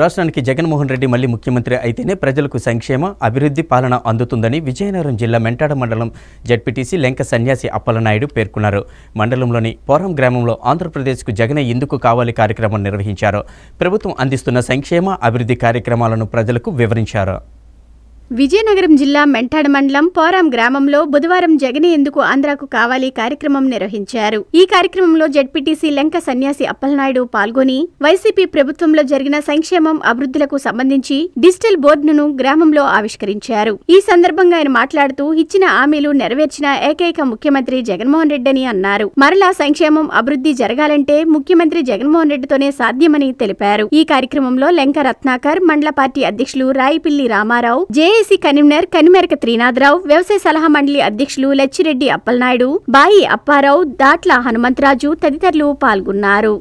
రాష్ట్రానికి జగన్మోహన్ రెడ్డి మళ్లీ ముఖ్యమంత్రి అయితేనే ప్రజలకు సంక్షేమ అభివృద్ధి పాలన అందుతుందని విజయనగరం జిల్లా మెంటాడ మండలం జడ్పీటీసీ లెంక సన్యాసి అప్పలనాయుడు పేర్కొన్నారు మండలంలోని పోరం గ్రామంలో ఆంధ్రప్రదేశ్కు జగన్ ఎందుకు కావాలి కార్యక్రమం నిర్వహించారు ప్రభుత్వం అందిస్తున్న సంక్షేమ అభివృద్ధి కార్యక్రమాలను ప్రజలకు వివరించారు విజయనగరం జిల్లా మెంటాడ మండలం పోరాం గ్రామంలో బుధవారం జగనే ఎందుకు ఆంధ్రాకు కావాలి కార్యక్రమం నిర్వహించారు ఈ కార్యక్రమంలో జడ్పీటీసీ లెంక సన్యాసి అప్పలనాయుడు పాల్గొని వైసీపీ ప్రభుత్వంలో జరిగిన సంక్షేమం అభివృద్ధులకు సంబంధించి డిజిటల్ బోర్డును గ్రామంలో ఆవిష్కరించారు ఈ సందర్భంగా ఆయన మాట్లాడుతూ ఇచ్చిన హామీలు నెరవేర్చిన ఏకైక ముఖ్యమంత్రి జగన్మోహన్ రెడ్డి అని అన్నారు మరలా సంక్షేమం అభివృద్ధి జరగాలంటే ముఖ్యమంత్రి జగన్మోహన్ రెడ్డితోనే సాధ్యమని తెలిపారు ఈ కార్యక్రమంలో లంక రత్నాకర్ మండల పార్టీ అధ్యక్షులు Rayipilli Ramarao J AIC convener Kanimeraka Trinatharao వ్యవసాయ సలహా మండలి అధ్యక్షులు లచ్చిరెడ్డి అప్పలనాయుడు బాయి అప్పారావు దాట్ల హనుమంతరాజు తదితరులు పాల్గొన్నారు